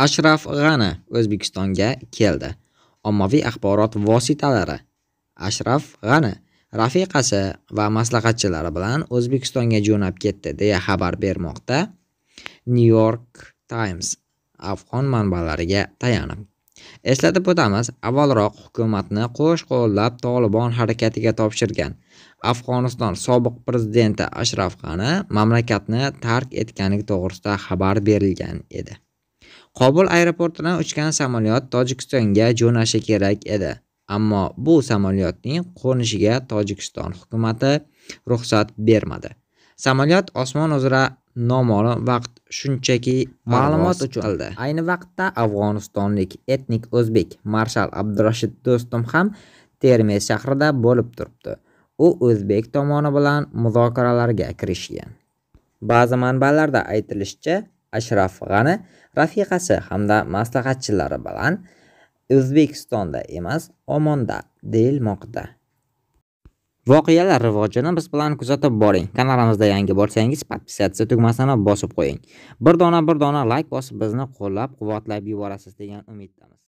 Ashraf G'ani O'zbekistonga keldi. Ommaviy axborot vositalari Ashraf G'ani rafiqasi va maslahatchilari bilan O'zbekistonga jo'nab ketdi deya xabar bermoqda New York Times afg'on manbalariga tayanib. Eslatib o'tamiz, avvalroq hukumatni qo'sh qo'llab Taliban harakatiga topshirgan Afg'oniston sobiq prezidenti Ashraf G'ani mamlakatni tark etganligi to'g'risida xabar berilgan edi. Qobul aeroportidan uchgan samolyot Tojikistonga jo'nashi kerak edi, ammo bu samolyotning qo'nishiga Tojikiston hukumati ruxsat bermadi. Samolyot osmon uzra noma'lum vaqt shunchaki ma'lumot uchun qildi. Ayni vaqtda afg'onistonlik etnik o'zbek marshal Abdurashid Do'stum ham Termiz shahrida bo'lib turibdi. U o'zbek tomoni bilan muzokaralarga kirishgan. Ba'zi manbalarda aytilishicha, ashraf g'ani rafiqasi hamda maslahatchilari bilan o'zbekistonda emas omonda deyilmoqda voqealar rivojini biz bilan kuzatib boring kanalimizda yangi bo'lsangiz podpisatsiya tugmasini bosib qo'ying bir dona bir dona layk bosib bizni qo'llab quvvatlab yuborasiz degan umiddamiz